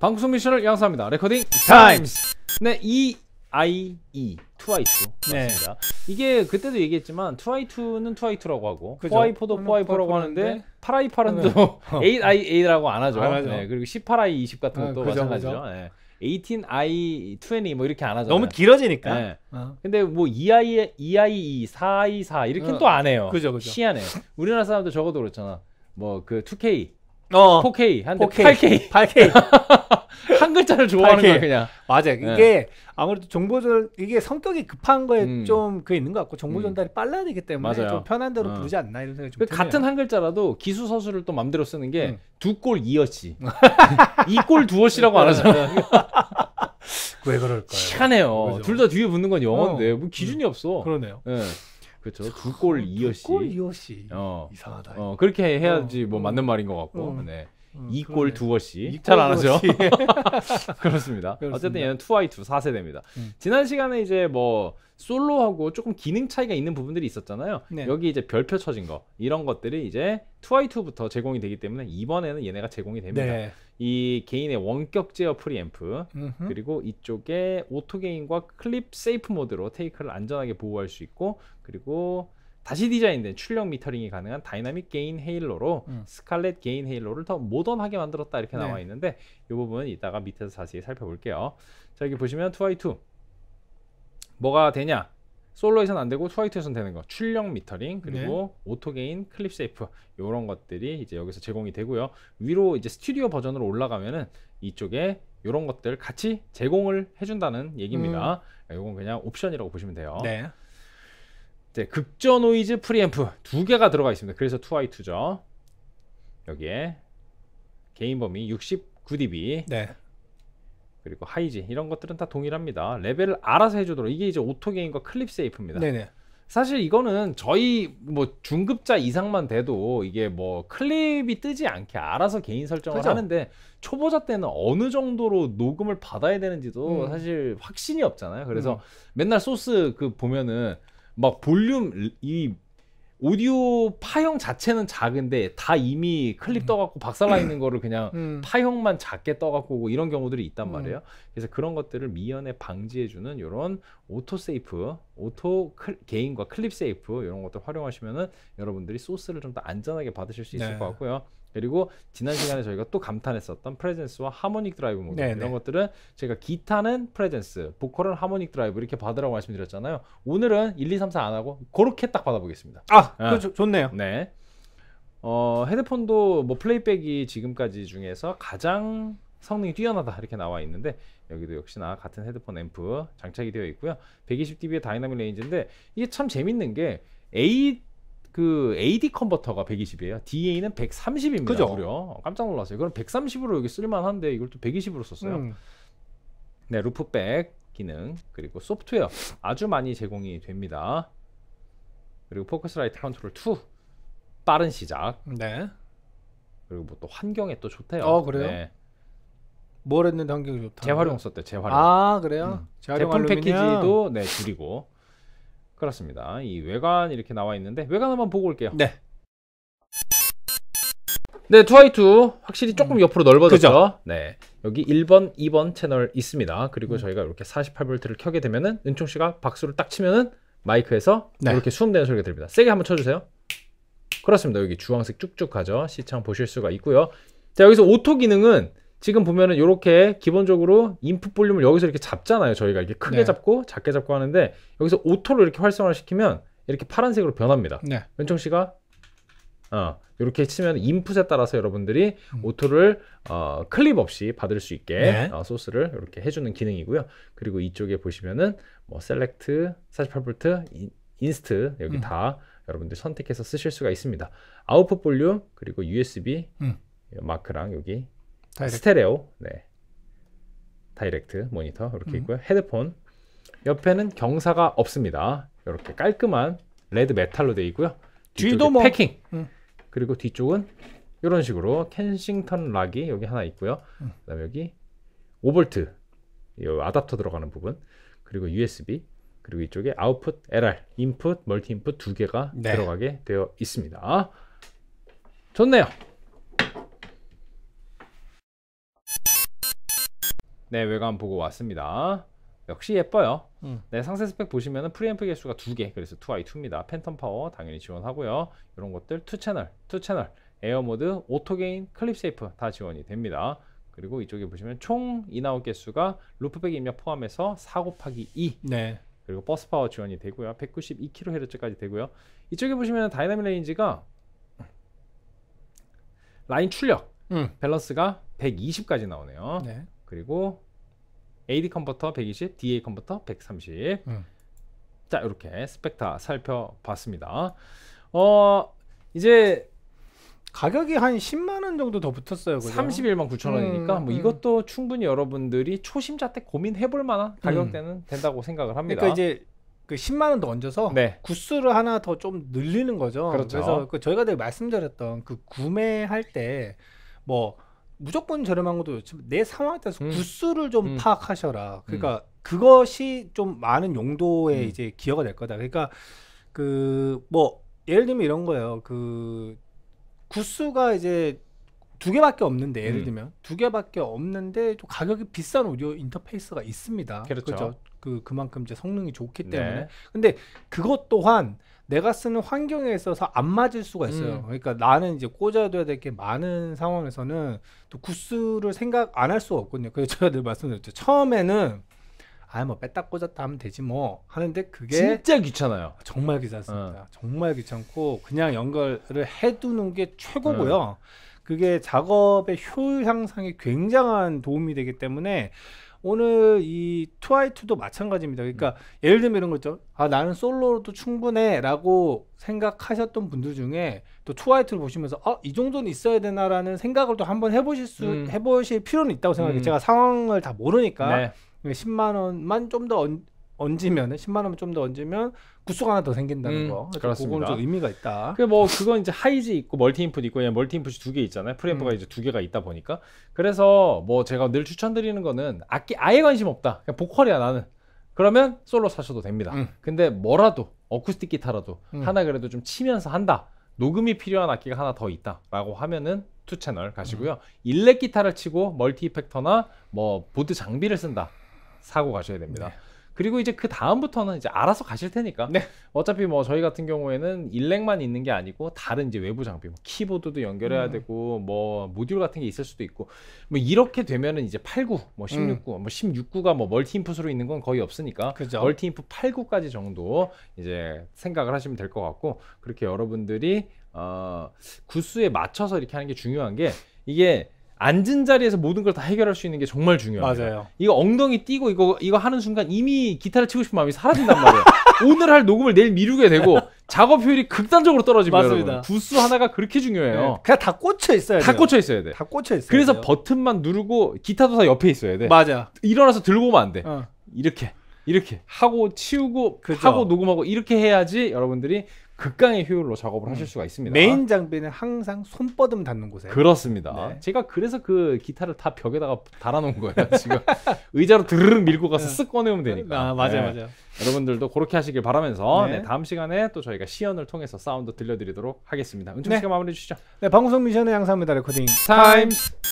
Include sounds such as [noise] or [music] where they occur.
방송 미션을 양산합니다. 레코딩 타임스. 네, E I E 투아이 네. 맞습니다. 네. 이게 그때도 얘기했지만 투아이는투아이라고 하고 포아이도포아이라고 음, 하는데 파라이파른도 에잇 이라고안 하죠. 안 하죠. 네, 그리고 1 8아20 같은 것도 어, 그죠, 마찬가지죠. 그죠? 네. 18i 20뭐 이렇게 안 하잖아요. 너무 길어지니까. 네. 어. 근데 뭐 2i 2 4i 4 이렇게는 어. 또안 해요. 그죠, 그죠. 희한해. 우리나라 사람들 적어도 그렇잖아. 뭐 그 2K 어. 4K 한데 8K. 8K. 8K. 한 글자를 좋아하는 8K. 거야 그냥. 맞아. 네. 이게 네. 아무래도 정보 전 이게 성격이 급한 거에 음. 좀그 있는 것 같고 음. 정보 전달이 음. 빨라야 되기 때문에 맞아요. 좀 편한 대로 어. 부르지 않나 이런 생각이 좀 그 드네요. 같은 한 글자라도 기수 서술을 또 맘대로 쓰는 게 두골 음. 이어씨. [laughs] 이골 두어씨라고 안 하잖아. 네. [laughs] 왜 그럴까요? 시간해요. 둘 다 뒤에 붙는 건 영어인데 어. 뭐 기준이 없어. 그러네요. 네. 그렇죠. 두 골 이어시. 골 이어시. 어. 이상하다. 어, 그렇게 해야지 어. 뭐 맞는 말인 것 같고. 어. 네. 음, 2골 두월시잘 안 하죠. [laughs] 그렇습니다. 그렇습니다. 어쨌든 얘는 2i2 4세대입니다. 음. 지난 시간에 이제 뭐 솔로하고 조금 기능 차이가 있는 부분들이 있었잖아요. 네. 여기 이제 별표 쳐진 거 이런 것들이 이제 2i2부터 제공이 되기 때문에 이번에는 얘네가 제공이 됩니다. 네. 이 개인의 원격 제어 프리앰프 그리고 이쪽에 오토 게인과 클립 세이프 모드로 테이크를 안전하게 보호할 수 있고 그리고 다시 디자인된 출력 미터링이 가능한 다이나믹 게인 헤일로로 음. 스칼렛 게인 헤일로를 더 모던하게 만들었다 이렇게 네. 나와 있는데 이 부분은 이따가 밑에서 자세히 살펴볼게요. 자 여기 보시면 2i2 뭐가 되냐? 솔로에서는 안 되고 투화이트에서는 되는 거 출력 미터링 그리고 네. 오토게인 클립 세이프 이런 것들이 이제 여기서 제공이 되고요 위로 이제 스튜디오 버전으로 올라가면은 이쪽에 이런 것들 같이 제공을 해준다는 얘기입니다 음. 이건 아, 그냥 옵션이라고 보시면 돼요 네. 이제 네, 극저 노이즈 프리앰프 두 개가 들어가 있습니다. 그래서 2i2죠. 여기에 개인 범위 69dB. 네. 그리고 하이지 이런 것들은 다 동일합니다. 레벨을 알아서 해주도록 이게 이제 오토 게임과 클립 세이프입니다. 네네. 사실 이거는 저희 뭐 중급자 이상만 돼도 이게 뭐 클립이 뜨지 않게 알아서 개인 설정을 그죠 하는데 초보자 때는 어느 정도로 녹음을 받아야 되는지도 음. 사실 확신이 없잖아요. 그래서 음. 맨날 소스 그 보면은 막 볼륨 이 오디오 파형 자체는 작은데 다 이미 클립 음. 떠갖고 박살나 있는 거를 그냥 음. 파형만 작게 떠갖고 뭐 이런 경우들이 있단 음. 말이에요. 그래서 그런 것들을 미연에 방지해주는 이런 오토 세이프, 오토 클, 게인과 클립 세이프 이런 것들 활용하시면은 여러분들이 소스를 좀 더 안전하게 받으실 수 있을 네. 것 같고요. 그리고 지난 시간에 저희가 또 감탄했었던 프레젠스와 하모닉 드라이브 모델 네네. 이런 것들은 제가 기타는 프레젠스, 보컬은 하모닉 드라이브 이렇게 받으라고 말씀드렸잖아요. 오늘은 1, 2, 3, 4 안 하고 그렇게 딱 받아보겠습니다. 아, 아. 그 좋네요. 네. 어, 헤드폰도 뭐 플레이백이 지금까지 중에서 가장 성능이 뛰어나다 이렇게 나와 있는데 여기도 역시나 같은 헤드폰 앰프 장착이 되어 있고요. 120dB의 다이나믹 레인지인데 이게 참 재밌는 게 A 그 AD 컨버터가 120이에요. DA는 130입니다. 그죠? 무려. 깜짝 놀랐어요. 그럼 130으로 여기 쓸만한데 이걸 또 120으로 썼어요. 음. 네, 루프백 기능 그리고 소프트웨어 아주 많이 제공이 됩니다. 그리고 포커스라이트 컨트롤 2 빠른 시작. 네. 그리고 뭐또 환경에 또 좋대요. 어 그래요? 네. 뭘 했는데 환경이 좋다? 재활용 썼대 재활용. 아 그래요? 음. 제품 알루미니 패키지도 네 줄이고. 그렇습니다. 이 외관 이렇게 나와 있는데 외관 한번 보고 올게요. 네. 네, 투아이 확실히 조금 음. 옆으로 넓어졌죠. 그죠? 네. 여기 1번, 2번 채널 있습니다. 그리고 음. 저희가 이렇게 48V를 켜게 되면은 은총 씨가 박수를 딱 치면은 마이크에서 네. 이렇게 수음되는 소리가 들립니다. 세게 한번 쳐 주세요. 그렇습니다. 여기 주황색 쭉쭉 하죠. 시청 보실 수가 있고요. 자, 여기서 오토 기능은 지금 보면은 이렇게 기본적으로 인풋 볼륨을 여기서 이렇게 잡잖아요. 저희가 이렇게 크게 네. 잡고 작게 잡고 하는데 여기서 오토로 이렇게 활성화 시키면 이렇게 파란색으로 변합니다. 네. 왼청 씨가 어, 이렇게 치면 인풋에 따라서 여러분들이 음. 오토를 어, 클립 없이 받을 수 있게 네. 어, 소스를 이렇게 해주는 기능이고요. 그리고 이쪽에 보시면은 뭐 셀렉트 48V 인스트 여기 음. 다 여러분들 선택해서 쓰실 수가 있습니다. 아웃풋 볼륨 그리고 USB 음. 마크랑 여기 다이렉트. 스테레오, 네, 다이렉트 모니터 이렇게 음. 있고요. 헤드폰 옆에는 경사가 없습니다. 이렇게 깔끔한 레드 메탈로 되어 있고요. 뒤도 뭐 패킹. 음. 그리고 뒤쪽은 이런 식으로 켄싱턴 락이 여기 하나 있고요. 음. 그다음에 여기 5V 이 아답터 들어가는 부분 그리고 USB 그리고 이쪽에 아웃풋 LR 인풋 멀티 인풋 두 개가 네. 들어가게 되어 있습니다. 좋네요. 네 외관 보고 왔습니다. 역시 예뻐요. 음. 네 상세 스펙 보시면 프리앰프 개수가 두 개, 그래서 2i2입니다. 팬텀 파워 당연히 지원하고요. 이런 것들 투 채널, 투 채널, 에어 모드, 오토 게인, 클립 세이프 다 지원이 됩니다. 그리고 이쪽에 보시면 총 인아웃 개수가 루프백 입력 포함해서 4 곱하기 2. 네. 그리고 버스 파워 지원이 되고요. 192kHz까지 되고요. 이쪽에 보시면 다이나믹 레인지가 라인 출력 음. 밸런스가 120까지 나오네요. 네. 그리고 AD 컨버터 120, DA 컨버터 130. 음. 자, 이렇게 스펙타 살펴봤습니다. 어, 이제 가격이 한 10만 원 정도 더 붙었어요. 그죠? 31만 9천 원이니까 음, 뭐 음. 이것도 충분히 여러분들이 초심자 때 고민해볼 만한 가격대는 음. 된다고 생각을 합니다. 그러니까 이제 그 10만 원 더 얹어서 네. 구스를 하나 더 좀 늘리는 거죠. 그렇죠. 그래서 그 저희가 늘 말씀드렸던 그 구매할 때뭐 무조건 저렴한 것도 좋지만 내 상황에 따라서 음. 구수를 좀 음. 파악하셔라. 음. 그러니까 음. 그것이 좀 많은 용도에 음. 이제 기여가 될 거다. 그러니까 그 뭐 예를 들면 이런 거예요. 그 구수가 이제 두 개밖에 없는데 예를 음. 들면 음. 두 개밖에 없는데 좀 가격이 비싼 오디오 인터페이스가 있습니다. 그렇죠. 그렇죠? 그 그만큼 이제 성능이 좋기 네. 때문에. 네. 근데 그것 또한 내가 쓰는 환경에 있어서 안 맞을 수가 있어요. 음. 그러니까 나는 이제 꽂아둬야 될 게 많은 상황에서는 또 구스를 생각 안 할 수가 없거든요. 그래서 제가 늘 말씀드렸죠. 처음에는 아뭐 뺐다 꽂았다 하면 되지 뭐 하는데 그게 진짜 귀찮아요. 정말 귀찮습니다. 어. 정말 귀찮고 그냥 연결을 해두는 게 최고고요. 어. 그게 작업의 효율 향상에 굉장한 도움이 되기 때문에 오늘 이 트와이투도 마찬가지입니다. 그러니까 음. 예를 들면 이런 거 있죠. 아 나는 솔로로도 충분해라고 생각하셨던 분들 중에 또 트와이투를 보시면서 아이 어, 정도는 있어야 되나라는 생각을 또 한번 해보실 수 음. 해보실 필요는 있다고 생각해요. 음. 제가 상황을 다 모르니까 네. 10만 원만 좀더 얹으면 10만 원을 좀더 얹으면 구수 하나 더 생긴다는 음, 거. 그렇습니다. 그건 좀 의미가 있다. 그 뭐 그건 이제 하이즈 있고 멀티 인풋 있고 그냥 멀티 인풋이 두 개 있잖아요. 프레임프가 음. 이제 두 개가 있다 보니까 그래서 뭐 제가 늘 추천드리는 거는 악기 아예 관심 없다. 그냥 보컬이야 나는. 그러면 솔로 사셔도 됩니다. 음. 근데 뭐라도 어쿠스틱 기타라도 음. 하나 그래도 좀 치면서 한다. 녹음이 필요한 악기가 하나 더 있다라고 하면은 투 채널 가시고요. 음. 일렉 기타를 치고 멀티 이펙터나 뭐 보드 장비를 쓴다. 사고 가셔야 됩니다. 네. 그리고 이제 그 다음부터는 이제 알아서 가실 테니까. 네. 어차피 뭐 저희 같은 경우에는 일렉만 있는 게 아니고 다른 이제 외부 장비, 뭐 키보드도 연결해야 음. 되고 뭐 모듈 같은 게 있을 수도 있고 뭐 이렇게 되면은 이제 8구, 뭐 16구, 음. 뭐 16구가 뭐 멀티 인풋으로 있는 건 거의 없으니까 그죠. 멀티 인풋 8구까지 정도 이제 생각을 하시면 될 것 같고 그렇게 여러분들이 어 구수에 맞춰서 이렇게 하는 게 중요한 게 이게 앉은 자리에서 모든 걸 다 해결할 수 있는 게 정말 중요합니 맞아요. 이거 엉덩이 뛰고 이거 이거 하는 순간 이미 기타를 치고 싶은 마음이 사라진단 말이에요. [laughs] 오늘 할 녹음을 내일 미루게 되고 작업 효율이 극단적으로 떨어집니다. 맞습니다. 부스 하나가 그렇게 중요해요. 네. 그냥 다 꽂혀 있어야 돼. 다 꽂혀 있어야 돼. 다 꽂혀 있어 그래서 돼요. 버튼만 누르고 기타도 다 옆에 있어야 돼. 맞아. 일어나서 들고 오면 안 돼. 어. 이렇게 이렇게 하고 치우고 그죠. 하고 녹음하고 이렇게 해야지 여러분들이 극강의 효율로 작업을 음. 하실 수가 있습니다. 메인 장비는 항상 손뻗음 닿는 곳에. 그렇습니다. 네. 제가 그래서 그 기타를 다 벽에다가 달아놓은 거예요. [laughs] 지금 의자로 드르륵 밀고 가서 네. 쓱 꺼내면 되니까. 아, 맞아요, 네. 맞아요. 여러분들도 그렇게 하시길 바라면서 네. 네 다음 시간에 또 저희가 시연을 통해서 사운드 들려드리도록 하겠습니다. 은총 네. 씨가 마무리해 주시죠. 네, 방송 미션의 양사입니다. 레코딩 타임스.